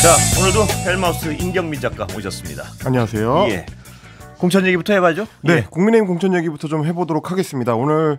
자 오늘도 헬마우스 임경민 작가 모셨습니다. 안녕하세요. 예. 공천 얘기부터 해봐죠. 네, 예. 국민의힘 공천 얘기부터 좀 해보도록 하겠습니다. 오늘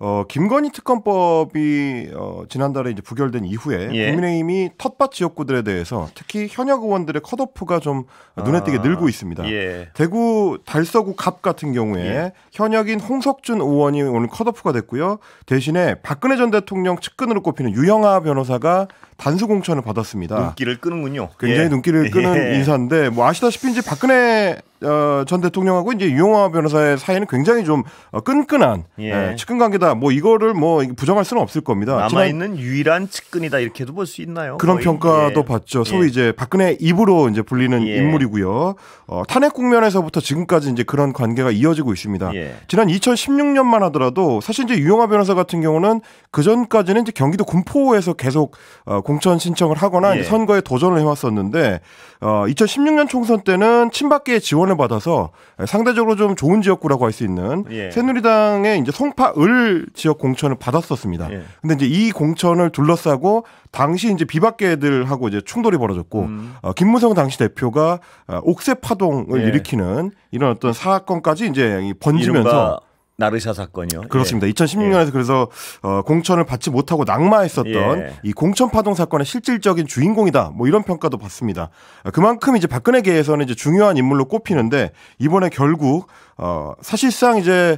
어, 김건희 특검법이 어, 지난달에 이제 부결된 이후에 예. 국민의힘이 텃밭 지역구들에 대해서 특히 현역 의원들의 컷오프가 좀 아, 눈에 띄게 늘고 있습니다. 예. 대구 달서구 갑 같은 경우에 예. 현역인 홍석준 의원이 오늘 컷오프가 됐고요. 대신에 박근혜 전 대통령 측근으로 꼽히는 유영아 변호사가 단수 공천을 받았습니다. 눈길을 끄는군요. 굉장히 예. 눈길을 끄는 예. 인사인데 뭐 아시다시피 이제 박근혜 어, 전 대통령하고 이제 유영화 변호사의 사이는 굉장히 좀 어, 끈끈한 예. 예, 측근 관계다. 뭐 이거를 뭐 부정할 수는 없을 겁니다. 남아 있는 유일한 측근이다 이렇게도 볼 수 있나요? 그런 거의? 평가도 예. 받죠. 예. 소위 이제 박근혜 입으로 이제 불리는 예. 인물이고요. 어, 탄핵 국면에서부터 지금까지 이제 그런 관계가 이어지고 있습니다. 예. 지난 2016년만 하더라도 사실 이제 유영화 변호사 같은 경우는 그 전까지는 이제 경기도 군포에서 계속 어, 공천 신청을 하거나 선거에 도전을 해왔었는데 어, 2016년 총선 때는 친박계의 지원 지원을 받아서 상대적으로 좀 좋은 지역구라고 할 수 있는 예. 새누리당의 이제 송파을 지역 공천을 받았었습니다. 예. 근데 이제 이 공천을 둘러싸고 당시 이제 비박계들하고 이제 충돌이 벌어졌고 음. 어, 김무성 당시 대표가 어, 옥새 파동을 예. 일으키는 이런 어떤 사건까지 이제 번지면서 나르샤 사건이요. 그렇습니다. 예. 2016년에서 예. 그래서 어, 공천을 받지 못하고 낙마했었던 예. 이 공천 파동 사건의 실질적인 주인공이다. 뭐 이런 평가도 받습니다. 그만큼 이제 박근혜계에서는 이제 중요한 인물로 꼽히는데 이번에 결국 어, 사실상 이제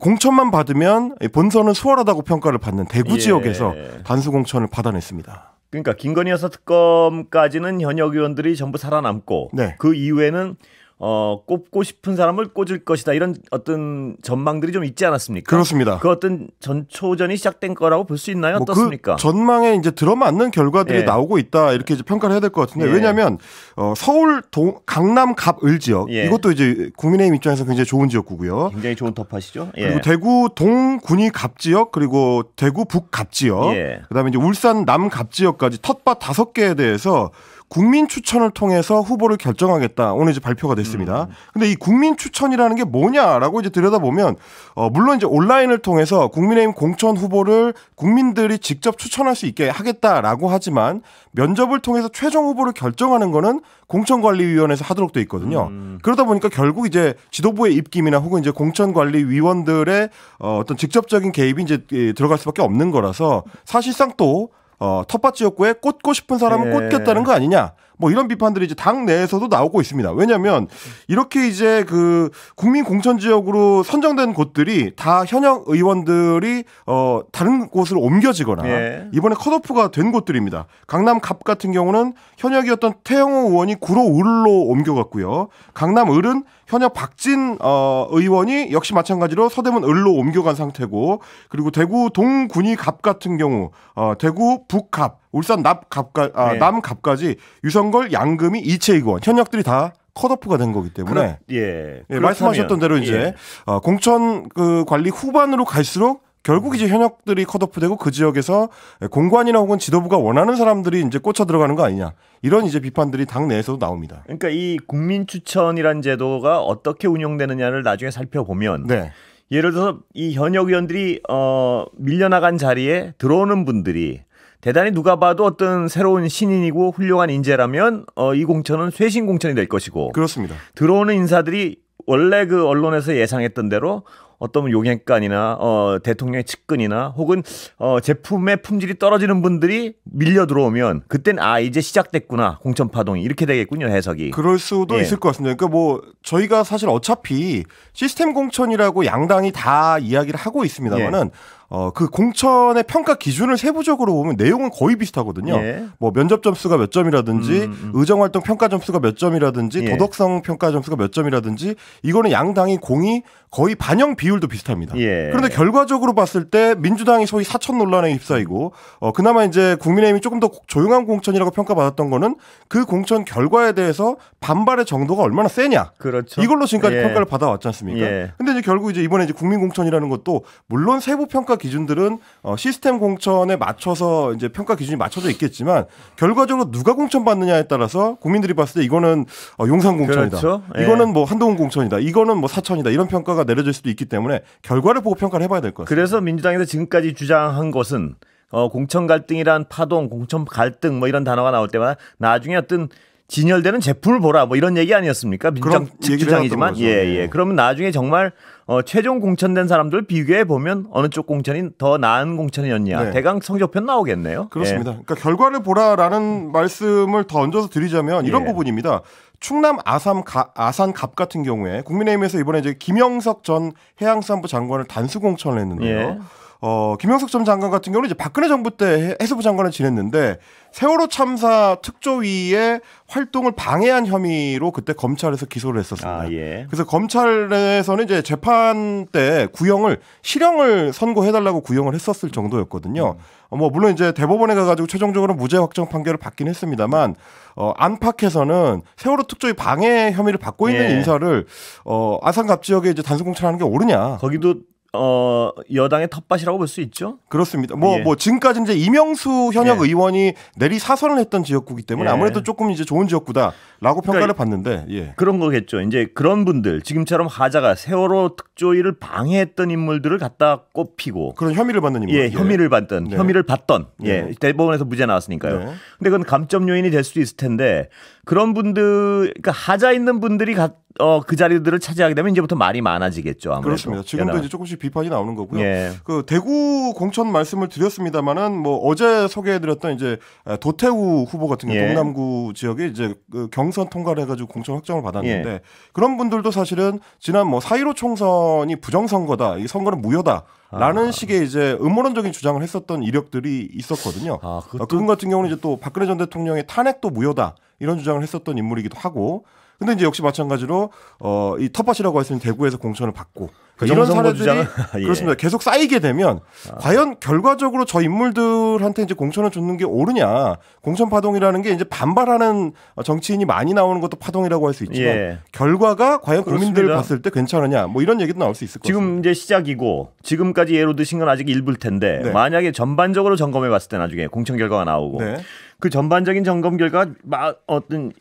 공천만 받으면 본선은 수월하다고 평가를 받는 대구 예. 지역에서 단수 공천을 받아냈습니다. 그러니까 김건희 여사 특검까지는 현역 의원들이 전부 살아남고 네. 그 이후에는 어, 꼽고 싶은 사람을 꽂을 것이다 이런 어떤 전망들이 좀 있지 않았습니까? 그렇습니다. 그 어떤 전초전이 시작된 거라고 볼 수 있나요? 뭐 그 어떻습니까? 그 전망에 이제 들어맞는 결과들이 예. 나오고 있다 이렇게 이제 평가를 해야 될 것 같은데 예. 왜냐하면 어, 서울 동 강남 갑 을 지역 예. 이것도 이제 국민의힘 입장에서 굉장히 좋은 지역구고요. 굉장히 좋은 덮파시죠. 예. 그리고 대구 동군이 갑 지역 그리고 대구 북 갑 지역 예. 그다음에 이제 울산 남 갑 지역까지 텃밭 다섯 개에 대해서 국민 추천을 통해서 후보를 결정하겠다. 오늘 이제 발표가 됐습니다. 음. 근데 이 국민 추천이라는 게 뭐냐라고 이제 들여다보면 어 물론 이제 온라인을 통해서 국민의힘 공천 후보를 국민들이 직접 추천할 수 있게 하겠다라고 하지만 면접을 통해서 최종 후보를 결정하는 거는 공천관리위원회에서 하도록 돼 있거든요. 음. 그러다 보니까 결국 이제 지도부의 입김이나 혹은 이제 공천관리위원들의 어, 어떤 직접적인 개입이 이제 예, 들어갈 수밖에 없는 거라서 사실상 또 어, 텃밭 지역구에 꽂고 싶은 사람은 예. 꽂겠다는 거 아니냐. 뭐 이런 비판들이 이제 당 내에서도 나오고 있습니다. 왜냐하면 이렇게 이제 그 국민 공천 지역으로 선정된 곳들이 다 현역 의원들이 어 다른 곳으로 옮겨지거나 예. 이번에 컷오프가 된 곳들입니다. 강남 갑 같은 경우는 현역이었던 태영호 의원이 구로 을로 옮겨갔고요. 강남 을은 현역 박진 어 의원이 역시 마찬가지로 서대문 을로 옮겨간 상태고 그리고 대구 동군이 갑 같은 경우 어 대구 북갑 울산 납갑까 아, 네. 남갑까지 유성걸 양금이 이채이원 현역들이 다 컷오프가 된 거기 때문에 그렇, 예, 예 말씀하셨던 대로 이제 예. 어, 공천 그 관리 후반으로 갈수록 결국 이제 현역들이 컷오프되고 그 지역에서 공관이나 혹은 지도부가 원하는 사람들이 이제 꽂혀 들어가는 거 아니냐 이런 이제 비판들이 당 내에서도 나옵니다. 그러니까 이 국민 추천이란 제도가 어떻게 운영되느냐를 나중에 살펴보면 네. 예를 들어서 이 현역 의원들이 어 밀려나간 자리에 들어오는 분들이 대단히 누가 봐도 어떤 새로운 신인이고 훌륭한 인재라면 어, 이 공천은 쇄신 공천이 될 것이고 그렇습니다. 들어오는 인사들이 원래 그 언론에서 예상했던 대로 어떤 용행관이나 어, 대통령의 측근이나 혹은 어, 제품의 품질이 떨어지는 분들이 밀려 들어오면 그땐 아 이제 시작됐구나 공천 파동이 이렇게 되겠군요 해석이. 그럴 수도 예. 있을 것 같습니다. 그러니까 뭐 저희가 사실 어차피 시스템 공천이라고 양당이 다 이야기를 하고 있습니다만은 예. 어, 그 공천의 평가 기준을 세부적으로 보면 내용은 거의 비슷하거든요. 예. 뭐 면접 점수가 몇 점이라든지 음, 음. 음. 의정활동 평가 점수가 몇 점이라든지 예. 도덕성 평가 점수가 몇 점이라든지 이거는 양당이 공이 거의 반영 비율도 비슷합니다. 예. 그런데 결과적으로 봤을 때 민주당이 소위 사천 논란에 휩싸이고 어, 그나마 이제 국민의힘이 조금 더 조용한 공천이라고 평가받았던 거는 그 공천 결과에 대해서 반발의 정도가 얼마나 세냐. 그렇죠. 이걸로 지금까지 예. 평가를 받아왔지 않습니까? 예. 근데 이제 결국 이제 이번에 이제 국민공천이라는 것도 물론 세부 평가 기준들은 어, 시스템 공천에 맞춰서 이제 평가 기준이 맞춰져 있겠지만 결과적으로 누가 공천 받느냐에 따라서 국민들이 봤을 때 이거는 어, 용산 공천이다. 그렇죠? 예. 이거는 뭐 한동훈 공천이다. 이거는 뭐 사천이다. 이런 평가가 내려질 수도 있기 때문에 결과를 보고 평가를 해봐야 될 것같습니 그래서 민주당에서 지금까지 주장한 것은 어, 공천 갈등이란 파동, 공천 갈등 뭐 이런 단어가 나올 때마다 나중에 어떤 진열되는 제품을 보라 뭐 이런 얘기 아니었습니까? 민정 주장이지만 예예. 예. 예. 네. 그러면 나중에 정말 어, 최종 공천된 사람들 비교해 보면 어느 쪽 공천이 더 나은 공천이었냐 네. 대강 성적편 나오겠네요. 그렇습니다. 예. 그러니까 결과를 보라라는 말씀을 더 얹어서 드리자면 이런 예. 부분입니다. 충남 아산, 아산 갑 같은 경우에 국민의힘에서 이번에 이제 김영석 전해양산부 장관을 단수 공천을 했는데요. 예. 어, 김영석 전 장관 같은 경우는 이제 박근혜 정부 때 해수부 장관을 지냈는데 세월호 참사 특조위의 활동을 방해한 혐의로 그때 검찰에서 기소를 했었습니다. 아, 예. 그래서 검찰에서는 이제 재판 때 구형을 실형을 선고해달라고 구형을 했었을 정도였거든요. 음. 뭐 물론 이제 대법원에 가가지고 최종적으로 무죄 확정 판결을 받긴 했습니다만 어, 안팎에서는 세월호 특조위 방해 혐의를 받고 있는 예. 인사를 어, 아산갑 지역에 이제 단순 공천하는 게 옳으냐? 거기도 어, 여당의 텃밭이라고 볼 수 있죠. 그렇습니다. 뭐뭐 예. 뭐 지금까지 이제 이명수 현역 예. 의원이 내리 사선을 했던 지역구이기 때문에 예. 아무래도 조금 이제 좋은 지역구다라고 그러니까 평가를 그러니까 받는데 예. 그런 거겠죠. 이제 그런 분들 지금처럼 하자가 세월호 특조위를 방해했던 인물들을 갖다 꼽히고 그런 혐의를 받는 인물. 예, 혐의를 받던 네. 혐의를 받던 네. 예, 대법원에서 무죄 나왔으니까요. 네. 근데 그건 감점 요인이 될 수도 있을 텐데 그런 분들 그러니까 하자 있는 분들이 갖 어, 그 자리들을 차지하게 되면 이제부터 말이 많아지겠죠. 아무래도. 그렇습니다. 지금도 연합. 이제 조금씩 비판이 나오는 거고요. 예. 그 대구 공천 말씀을 드렸습니다만은 뭐 어제 소개해드렸던 이제 도태우 후보 같은 경우 예. 동남구 지역에 이제 그 경선 통과를 해가지고 공천 확정을 받았는데 예. 그런 분들도 사실은 지난 뭐 사일오 총선이 부정선거다, 이 선거는 무효다. 라는 아. 식의 이제 음모론적인 주장을 했었던 이력들이 있었거든요. 아, 그것 어, 그것 같은 경우는 이제 또 박근혜 전 대통령의 탄핵도 무효다 이런 주장을 했었던 인물이기도 하고 근데 이제 역시 마찬가지로 어, 이 텃밭이라고 할 수 있는 대구에서 공천을 받고 그 이런 사례들이 예. 그렇습니다. 계속 쌓이게 되면 아. 과연 결과적으로 저 인물들한테 이제 공천을 줬는 게 옳으냐 공천 파동이라는 게 이제 반발하는 정치인이 많이 나오는 것도 파동이라고 할 수 있지만 예. 결과가 과연 국민들 봤을 때 괜찮으냐 뭐 이런 얘기도 나올 수 있을 것 같습니다. 지금 이제 시작이고 지금까지 예로 드신 건 아직 일부일 텐데 네. 만약에 전반적으로 점검해 봤을 때 나중에 공천 결과가 나오고 네. 그 전반적인 점검 결과 막 어떤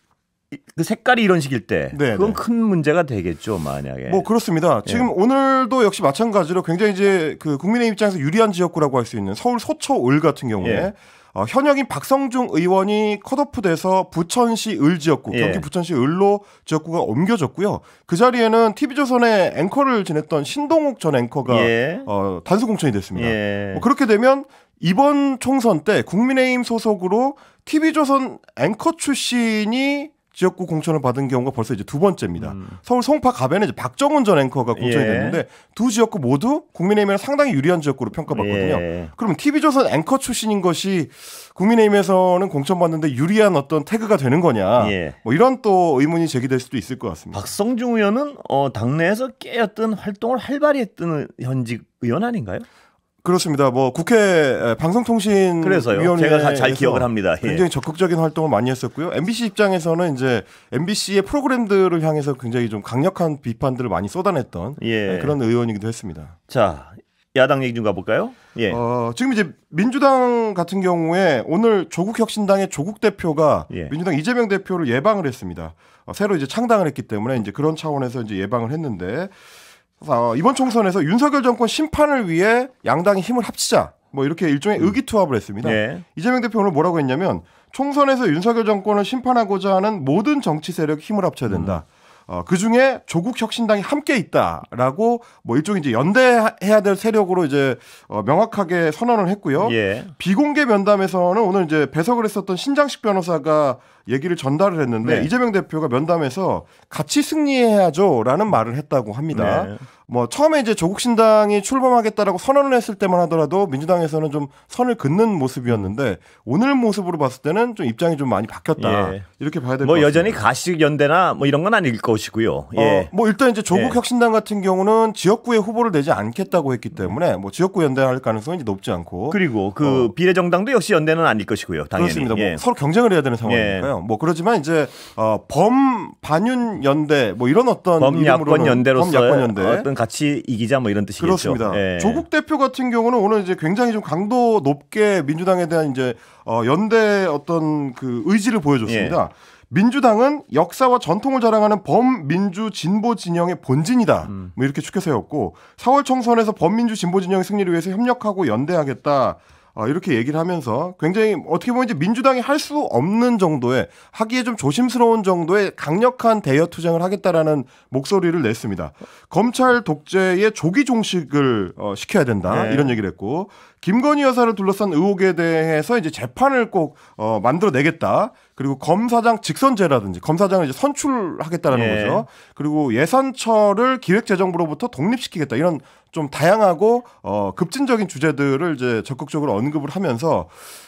그 색깔이 이런 식일 때 네네. 그건 네. 큰 문제가 되겠죠 만약에 뭐 그렇습니다 예. 지금 예. 오늘도 역시 마찬가지로 굉장히 이제 그 국민의 입장에서 유리한 지역구라고 할 수 있는 서울 서초을 같은 경우에 예. 어, 현역인 박성중 의원이 컷오프돼서 부천시 을 지역구 예. 경기 부천시 을로 지역구가 옮겨졌고요 그 자리에는 TV조선의 앵커를 지냈던 신동욱 전 앵커가 예. 어, 단수 공천이 됐습니다 예. 뭐 그렇게 되면 이번 총선 때 국민의힘 소속으로 TV조선 앵커 출신이 지역구 공천을 받은 경우가 벌써 이제 두 번째입니다. 음. 서울 송파 가변에 이제 박정훈 전 앵커가 공천이 예. 됐는데 두 지역구 모두 국민의힘에는 상당히 유리한 지역구로 평가받거든요. 예. 그러면 TV조선 앵커 출신인 것이 국민의힘에서는 공천받는데 유리한 어떤 태그가 되는 거냐. 예. 뭐 이런 또 의문이 제기될 수도 있을 것 같습니다. 박성중 의원은 어, 당내에서 깨었던 활동을 활발히 했던 현직 의원 아닌가요? 그렇습니다. 뭐 국회 방송통신 그래서요. 제가 잘 기억을 합니다. 예. 굉장히 적극적인 활동을 많이 했었고요. MBC 입장에서는 이제 MBC의 프로그램들을 향해서 굉장히 좀 강력한 비판들을 많이 쏟아냈던 예. 네, 그런 의원이기도 했습니다. 자, 야당 얘기 좀 가볼까요? 예. 어, 지금 이제 민주당 같은 경우에 오늘 조국혁신당의 조국 대표가 예. 민주당 이재명 대표를 예방을 했습니다. 어, 새로 이제 창당을 했기 때문에 이제 그런 차원에서 이제 예방을 했는데 어, 이번 총선에서 윤석열 정권 심판을 위해 양당이 힘을 합치자 뭐 이렇게 일종의 음. 의기투합을 했습니다. 예. 이재명 대표 오늘 뭐라고 했냐면 총선에서 윤석열 정권을 심판하고자 하는 모든 정치 세력 힘을 합쳐야 된다. 음. 어, 그 중에 조국 혁신당이 함께 있다라고 뭐 일종의 이제 연대해야 될 세력으로 이제 어, 명확하게 선언을 했고요. 예. 비공개 면담에서는 오늘 이제 배석을 했었던 신장식 변호사가 얘기를 전달을 했는데 네. 이재명 대표가 면담에서 같이 승리해야죠라는 말을 했다고 합니다. 네. 뭐 처음에 이제 조국 신당이 출범하겠다라고 선언을 했을 때만 하더라도 민주당에서는 좀 선을 긋는 모습이었는데 오늘 모습으로 봤을 때는 좀 입장이 좀 많이 바뀌었다 예. 이렇게 봐야 될것 뭐 같습니다. 여전히 가식 연대나 뭐 이런 건 아닐 것이고요. 어, 예. 어, 뭐 일단 이제 조국 예. 혁신당 같은 경우는 지역구에 후보를 내지 않겠다고 했기 때문에 뭐 지역구 연대할 가능성이 이제 높지 않고 그리고 그 어. 비례정당도 역시 연대는 아닐 것이고요. 당연히 그렇습니다. 뭐 예. 서로 경쟁을 해야 되는 상황이니까요. 예. 뭐 그렇지만 이제 어, 범 반윤 연대 뭐 이런 어떤 범야권 연대로서 범야권 연대 어떤 같이 이기자 뭐 이런 뜻이겠죠. 그렇습니다. 예. 조국 대표 같은 경우는 오늘 이제 굉장히 좀 강도 높게 민주당에 대한 이제 어 연대 어떤 그 의지를 보여줬습니다. 예. 민주당은 역사와 전통을 자랑하는 범민주 진보 진영의 본진이다. 음. 뭐 이렇게 축켜 세웠고 4월 총선에서 범민주 진보 진영의 승리를 위해서 협력하고 연대하겠다. 어, 이렇게 얘기를 하면서 굉장히 어떻게 보면 이제 민주당이 할 수 없는 정도의 하기에 좀 조심스러운 정도의 강력한 대여 투쟁을 하겠다라는 목소리를 냈습니다. 검찰 독재의 조기 종식을 어, 시켜야 된다 네. 이런 얘기를 했고 김건희 여사를 둘러싼 의혹에 대해서 이제 재판을 꼭 어, 만들어내겠다. 그리고 검사장 직선제라든지 검사장을 이제 선출하겠다라는 예. 거죠. 그리고 예산처를 기획재정부로부터 독립시키겠다. 이런 좀 다양하고 어, 급진적인 주제들을 이제 적극적으로 언급을 하면서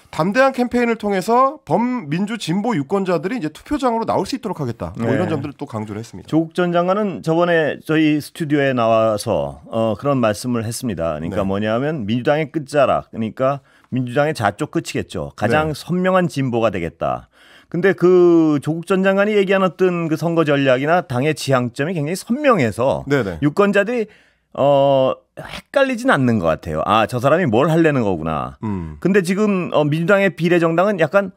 담대한 캠페인을 통해서 범민주 진보 유권자들이 이제 투표장으로 나올 수 있도록 하겠다. 뭐 네. 이런 점들을 또 강조를 했습니다. 조국 전 장관은 저번에 저희 스튜디오에 나와서 어, 그런 말씀을 했습니다. 그러니까 네. 뭐냐면 민주당의 끝자락, 그러니까 민주당의 좌쪽 끝이겠죠. 가장 네. 선명한 진보가 되겠다. 근데 그 조국 전 장관이 얘기한 어떤 그 선거 전략이나 당의 지향점이 굉장히 선명해서 네네. 네. 유권자들이 어 헷갈리진 않는 것 같아요. 아, 저 사람이 뭘 하려는 거구나. 음. 근데 지금 어, 민주당의 비례정당은 약간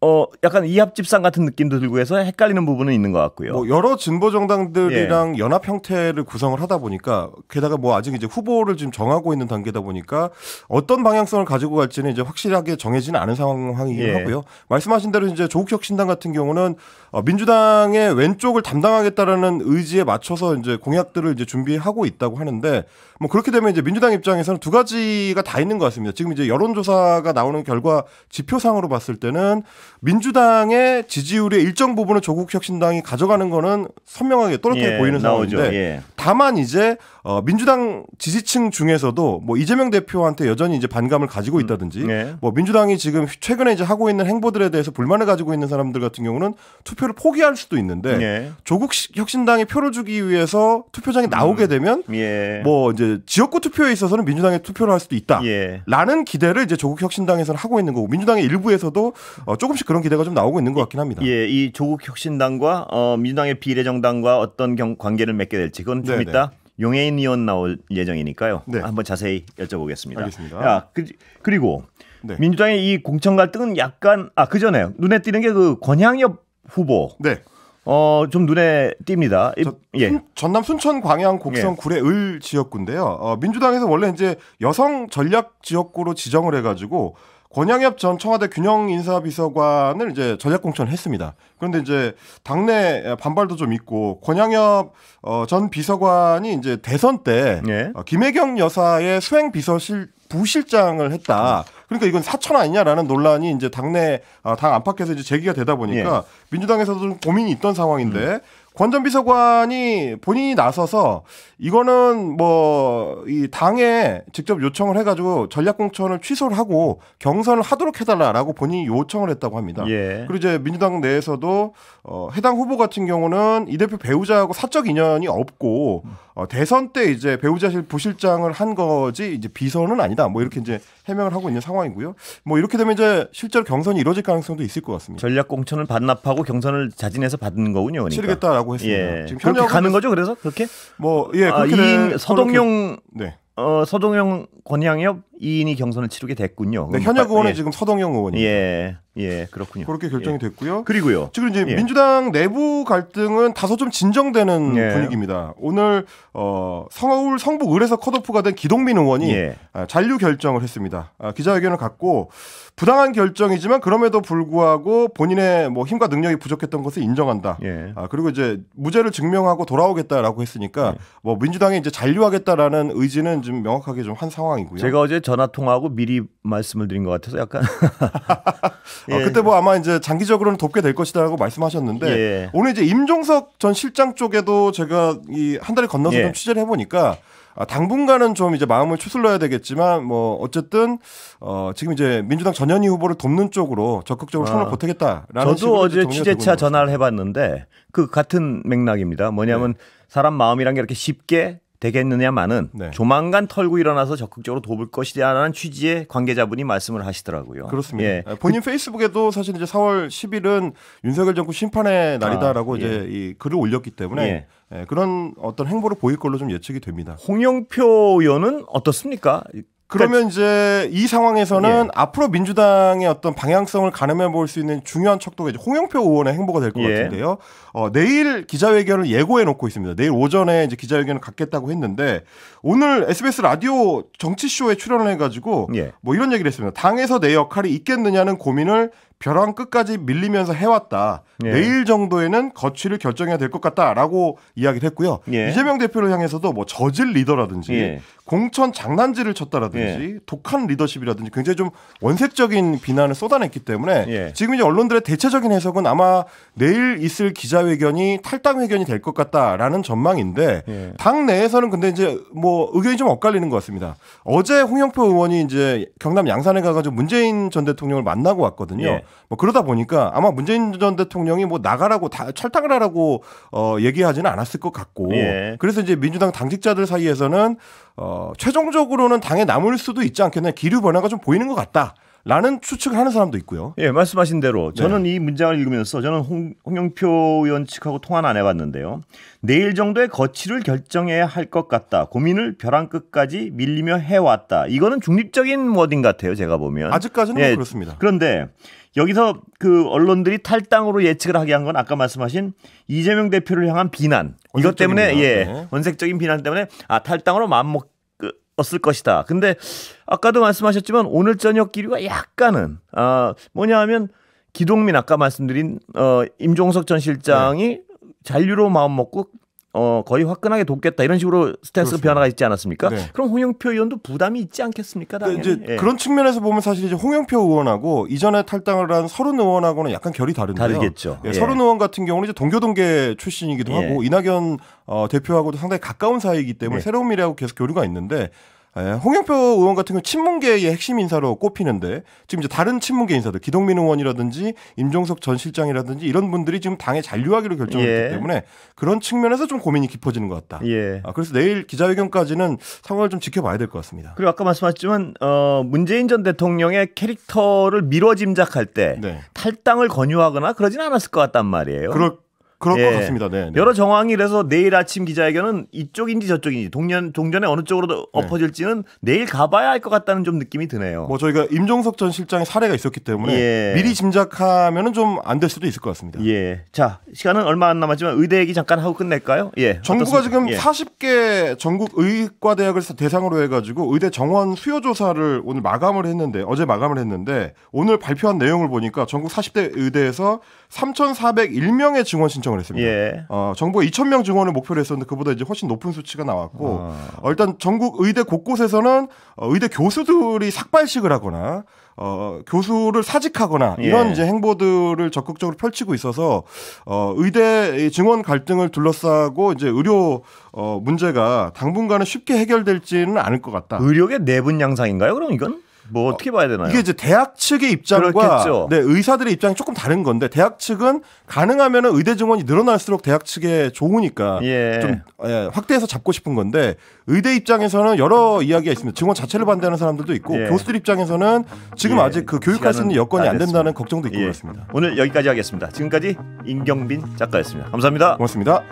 어 약간 이합집산 같은 느낌도 들고 해서 헷갈리는 부분은 있는 것 같고요. 뭐 여러 진보 정당들이랑 예. 연합 형태를 구성을 하다 보니까 게다가 뭐 아직 이제 후보를 지금 정하고 있는 단계다 보니까 어떤 방향성을 가지고 갈지는 이제 확실하게 정해지는 않은 상황이긴 예. 하고요. 말씀하신 대로 이제 조국혁 신당 같은 경우는 어, 민주당의 왼쪽을 담당하겠다라는 의지에 맞춰서 이제 공약들을 이제 준비하고 있다고 하는데 뭐 그렇게 되면 이제 민주당 입장에서는 두 가지가 다 있는 것 같습니다. 지금 이제 여론조사가 나오는 결과 지표상으로 봤을 때는 민주당의 지지율의 일정 부분을 조국 혁신당이 가져가는 거는 선명하게 또렷하게 예, 보이는 상황인데 예. 다만 이제 어 민주당 지지층 중에서도 뭐 이재명 대표한테 여전히 이제 반감을 가지고 음, 있다든지 음, 예. 뭐 민주당이 지금 최근에 이제 하고 있는 행보들에 대해서 불만을 가지고 있는 사람들 같은 경우는 투표를 포기할 수도 있는데 예. 조국 혁신당에 표를 주기 위해서 투표장에 나오게 음, 되면 음, 뭐 이제 지역구 투표에 있어서는 민주당에 투표를 할 수도 있다라는 예. 기대를 이제 조국 혁신당에서는 하고 있는 거고 민주당의 일부에서도 어 조금씩 그런 기대가 좀 나오고 있는 것 같긴 합니다. 예, 이 조국 혁신당과 어, 민주당의 비례정당과 어떤 경, 관계를 맺게 될지 그건 좀 네네. 이따 네. 용해인 의원 나올 예정이니까요. 네. 한번 자세히 여쭤보겠습니다. 알겠습니다. 야, 그, 리고 네. 민주당의 이 공천 갈등은 약간 아 그 전에 눈에 띄는 게 그권향엽 후보. 네. 어, 좀 눈에 띕니다. 저, 예. 순, 전남 순천 광양 곡성 예. 구례 을 지역구인데요. 어, 민주당에서 원래 이제 여성 전략 지역구로 지정을 해가지고 권양엽 전 청와대 균형인사비서관을 이제 전략공천했습니다. 을 그런데 이제 당내 반발도 좀 있고 권양엽 어, 전 비서관이 이제 대선 때 예. 어, 김혜경 여사의 수행 비서실 부실장을 했다. 그러니까 이건 사천 아니냐라는 논란이 이제 당내 아, 당 안팎에서 이제 제기가 되다 보니까 예. 민주당에서도 좀 고민이 있던 상황인데 음. 권전 비서관이 본인이 나서서 이거는 뭐 이 당에 직접 요청을 해가지고 전략공천을 취소를 하고 경선을 하도록 해달라라고 본인이 요청을 했다고 합니다. 예. 그리고 이제 민주당 내에서도 어, 해당 후보 같은 경우는 이 대표 배우자하고 사적 인연이 없고 어, 대선 때 이제 배우자실 부실장을 한 거지 이제 비서는 아니다. 뭐 이렇게 이제 해명을 하고 있는 상황이고요. 뭐 이렇게 되면 이제 실제로 경선이 이루어질 가능성도 있을 것 같습니다. 전략공천을 반납하고 경선을 자진해서 받는 거군요. 그러니까. 치르겠다라고 하고 했습니다. 예. 지금 그렇게 가는 거죠? 그래서 그렇게? 뭐 예, 아, 그렇게 서동용 네. 어, 서동용 권양엽 이인이 경선을 치르게 됐군요. 네, 음, 현역 아, 의원은 예. 지금 서동영 의원이 예, 예, 그렇군요. 그렇게 예. 결정이 예. 됐고요. 그리고요. 지금 이제 예. 민주당 내부 갈등은 다소 좀 진정되는 예. 분위기입니다. 오늘 어, 성울 성북 을에서 컷오프가 된 기동민 의원이 예. 아, 잔류 결정을 했습니다. 아, 기자회견을 갖고 부당한 결정이지만 그럼에도 불구하고 본인의 뭐 힘과 능력이 부족했던 것을 인정한다. 아, 그리고 이제 무죄를 증명하고 돌아오겠다라고 했으니까 뭐 민주당이 이제 잔류하겠다라는 의지는 좀 명확하게 좀 한 상황이고요. 제가 어제 전화 통화하고 미리 말씀을 드린 것 같아서 약간 아, 예. 아, 그때 뭐 아마 이제 장기적으로는 돕게 될 것이다라고 말씀하셨는데 예. 오늘 이제 임종석 전 실장 쪽에도 제가 이 한 달이 건너서 예. 좀 취재를 해보니까 아, 당분간은 좀 이제 마음을 추슬러야 되겠지만 뭐 어쨌든 어 지금 이제 민주당 전현희 후보를 돕는 쪽으로 적극적으로 손을 아, 보태겠다라는 저도 어제 취재차 전화를 해봤는데 그 같은 맥락입니다. 뭐냐면 네. 사람 마음이란 게 이렇게 쉽게 되겠느냐마는 네. 조만간 털고 일어나서 적극적으로 돕을 것이라는 취지의 관계자분이 말씀을 하시더라고요. 그렇습니다. 예. 아, 본인 그 페이스북에도 사실 이제 4월 10일은 윤석열 정부 심판의 아, 날이다라고 아, 예. 이제 이 글을 올렸기 때문에 예. 예. 그런 어떤 행보를 보일 걸로 좀 예측이 됩니다. 홍영표 의원은 어떻습니까? 그러면 그 이제 이 상황에서는 예. 앞으로 민주당의 어떤 방향성을 가늠해 볼 수 있는 중요한 척도가 이제 홍영표 의원의 행보가 될것 예. 같은데요. 어, 내일 기자회견을 예고해 놓고 있습니다. 내일 오전에 이제 기자회견을 갖겠다고 했는데 오늘 SBS 라디오 정치쇼에 출연을 해가지고 예. 뭐 이런 얘기를 했습니다. 당에서 내 역할이 있겠느냐는 고민을 벼랑 끝까지 밀리면서 해왔다. 예. 내일 정도에는 거취를 결정해야 될 것 같다라고 이야기를 했고요. 예. 이재명 대표를 향해서도 뭐 저질 리더라든지 예. 공천 장난질을 쳤다라든지 예. 독한 리더십이라든지 굉장히 좀 원색적인 비난을 쏟아냈기 때문에 예. 지금 이제 언론들의 대체적인 해석은 아마 내일 있을 기자회견이 탈당 회견이 될 것 같다라는 전망인데 예. 당 내에서는 근데 이제 뭐 의견이 좀 엇갈리는 것 같습니다. 어제 홍영표 의원이 이제 경남 양산에 가가지고 문재인 전 대통령을 만나고 왔거든요. 뭐 그러다 보니까 아마 문재인 전 대통령이 뭐 나가라고 다 철탕을 하라고 어 얘기하지는 않았을 것 같고 예. 그래서 이제 민주당 당직자들 사이에서는 어 최종적으로는 당에 남을 수도 있지 않겠나 기류 변화가 좀 보이는 것 같다. 라는 추측을 하는 사람도 있고요. 예, 말씀하신 대로 저는 네. 이 문장을 읽으면서 저는 홍, 홍영표 의원 측하고 통화는 안 해봤는데요. 내일 정도의 거취를 결정해야 할 것 같다. 고민을 벼랑 끝까지 밀리며 해왔다. 이거는 중립적인 워딩 같아요. 제가 보면 아직까지는 뭐 예, 그렇습니다. 그런데 여기서 그 언론들이 탈당으로 예측을 하게 한 건 아까 말씀하신 이재명 대표를 향한 비난 이것 때문에 예 네. 원색적인 비난 때문에 아 탈당으로 마음 먹었을 것이다. 근데 아까도 말씀하셨지만 오늘 저녁 기류가 약간은 아 뭐냐하면 기동민 아까 말씀드린 어 임종석 전 실장이 네. 잔류로 마음 먹고 어, 거의 화끈하게 돕겠다 이런 식으로 스탠스 그렇습니다. 변화가 있지 않았습니까? 네. 그럼 홍영표 의원도 부담이 있지 않겠습니까? 당연히. 이제 예. 그런 측면에서 보면 사실 이제 홍영표 의원하고 이전에 탈당을 한 서른 의원하고는 약간 결이 다른데요. 다르겠죠. 예, 예. 서른 예. 의원 같은 경우는 이제 동교동계 출신이기도 예. 하고 이낙연 어, 대표하고도 상당히 가까운 사이이기 때문에 네. 새로운 미래하고 계속 교류가 있는데 예, 홍영표 의원 같은 경우 는 친문계의 핵심 인사로 꼽히는데 지금 이제 다른 친문계 인사들 기동민 의원이라든지 임종석 전 실장이라든지 이런 분들이 지금 당에 잔류하기로 결정했기 예. 때문에 그런 측면에서 좀 고민이 깊어지는 것 같다. 예. 아, 그래서 내일 기자회견까지는 상황을 좀 지켜봐야 될 것 같습니다. 그리고 아까 말씀하셨지만 어, 문재인 전 대통령의 캐릭터를 미뤄 짐작할 때 네. 탈당을 권유하거나 그러진 않았을 것 같단 말이에요. 그럴 그럴 예. 것 같습니다. 네, 네. 여러 정황이 그래서 내일 아침 기자회견은 이쪽인지 저쪽인지 동년 종전에 어느 쪽으로 네. 엎어질지는 내일 가봐야 할 것 같다는 좀 느낌이 드네요. 뭐 저희가 임종석 전 실장의 사례가 있었기 때문에 예. 미리 짐작하면은 좀 안 될 수도 있을 것 같습니다. 예. 자 시간은 얼마 안 남았지만 의대 얘기 잠깐 하고 끝낼까요? 예. 정부가 어떻습니까? 지금 40개 예. 전국 의과대학을 대상으로 해가지고 의대 정원 수요 조사를 오늘 마감을 했는데 어제 마감을 했는데 오늘 발표한 내용을 보니까 전국 40대 의대에서 3,401명의 증원 신청 결정을 했습니다. 예. 어, 정부가 2천 명 증원을 목표로 했었는데 그보다 이제 훨씬 높은 수치가 나왔고 아. 어, 일단 전국 의대 곳곳에서는 어, 의대 교수들이 삭발식을 하거나 어, 교수를 사직하거나 이런 예. 이제 행보들을 적극적으로 펼치고 있어서 어, 의대 증원 갈등을 둘러싸고 이제 의료 어, 문제가 당분간은 쉽게 해결될지는 않을 것 같다. 의료계 내분 네 양상인가요? 그럼 이건? 뭐 아, 어떻게 봐야 되나요? 이게 이제 대학 측의 입장과 그렇겠죠. 네, 의사들의 입장이 조금 다른 건데 대학 측은 가능하면 의대 증원이 늘어날수록 대학 측에 좋으니까 예. 좀 예, 확대해서 잡고 싶은 건데 의대 입장에서는 여러 이야기가 있습니다. 증원 자체를 반대하는 사람들도 있고 예. 교수들 입장에서는 지금 예. 아직 그 교육할 수 있는 여건이 안 된다는 걱정도 있고 예. 그렇습니다. 오늘 여기까지 하겠습니다. 지금까지 임경빈 작가였습니다. 감사합니다. 고맙습니다.